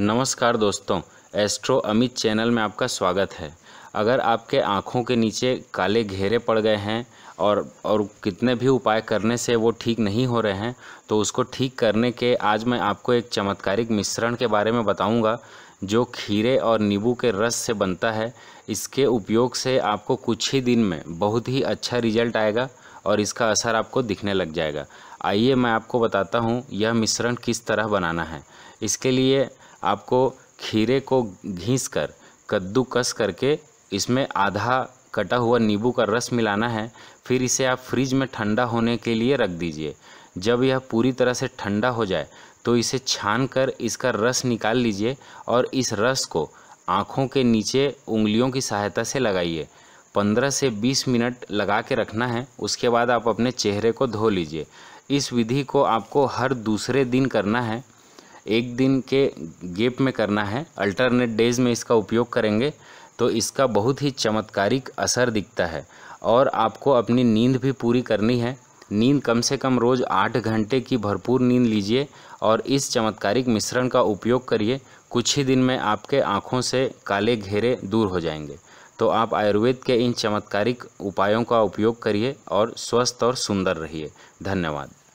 नमस्कार दोस्तों astro Amit channel में आपका स्वागत है अगर आपके आँखों के नीचे काले घेरे पड़ गए हैं और और कितने भी उपाय करने से वो ठीक नहीं हो रहे हैं तो उसको ठीक करने के आज मैं आपको एक चमत्कारिक मिश्रण के बारे में बताऊंगा जो खीरे और नींबू के रस से बनता है इसके उपयोग से आपको कुछ ही दिन में बहुत ही अच्छा रिजल्ट आएगा और इसका असर आपको दिखने लग जाएगा आइए मैं आपको बताता हूँ यह मिश्रण किस तरह बनाना है इसके लिए आपको खीरे को घीस कर कद्दू कस करके इसमें आधा कटा हुआ नींबू का रस मिलाना है फिर इसे आप फ्रिज में ठंडा होने के लिए रख दीजिए जब यह पूरी तरह से ठंडा हो जाए तो इसे छान कर इसका रस निकाल लीजिए और इस रस को आँखों के नीचे उंगलियों की सहायता से लगाइए पंद्रह से बीस मिनट लगा के रखना है उसके बाद आप अपने चेहरे को धो लीजिए इस विधि को आपको हर दूसरे दिन करना है एक दिन के गेप में करना है अल्टरनेट डेज में इसका उपयोग करेंगे तो इसका बहुत ही चमत्कारिक असर दिखता है और आपको अपनी नींद भी पूरी करनी है नींद कम से कम रोज़ आठ घंटे की भरपूर नींद लीजिए और इस चमत्कारिक मिश्रण का उपयोग करिए कुछ ही दिन में आपके आँखों से काले घेरे दूर हो जाएंगे तो आप आयुर्वेद के इन चमत्कारिक उपायों का उपयोग करिए और स्वस्थ और सुंदर रहिए धन्यवाद